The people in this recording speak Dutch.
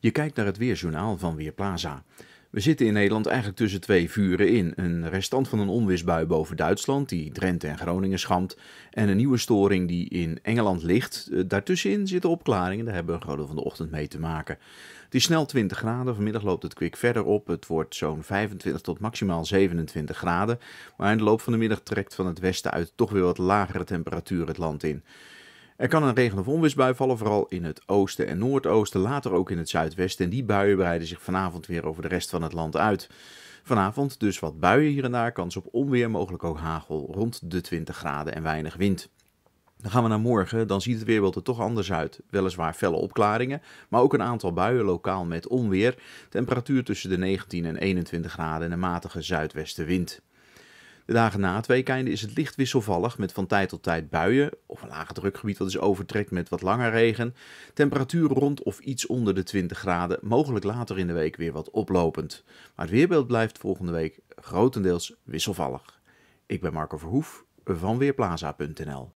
Je kijkt naar het weerjournaal van Weerplaza. We zitten in Nederland eigenlijk tussen twee vuren in. Een restant van een onweersbui boven Duitsland, die Drenthe en Groningen schampt. En een nieuwe storing die in Engeland ligt. Eh, daartussenin zitten opklaringen, daar hebben we een rode van de ochtend mee te maken. Het is snel 20 graden, vanmiddag loopt het kwik verder op. Het wordt zo'n 25 tot maximaal 27 graden. Maar in de loop van de middag trekt van het westen uit toch weer wat lagere temperatuur het land in. Er kan een regen- of onweersbui vallen, vooral in het oosten en noordoosten, later ook in het zuidwesten. En die buien breiden zich vanavond weer over de rest van het land uit. Vanavond dus wat buien hier en daar, kans op onweer, mogelijk ook hagel, rond de 20 graden en weinig wind. Dan gaan we naar morgen, dan ziet het weerbeeld er toch anders uit. Weliswaar felle opklaringen, maar ook een aantal buien lokaal met onweer. Temperatuur tussen de 19 en 21 graden en een matige zuidwestenwind. De dagen na het weekende is het licht wisselvallig met van tijd tot tijd buien of een lage drukgebied dat is overtrekt met wat langer regen. Temperatuur rond of iets onder de 20 graden, mogelijk later in de week weer wat oplopend. Maar het weerbeeld blijft volgende week grotendeels wisselvallig. Ik ben Marco Verhoef van Weerplaza.nl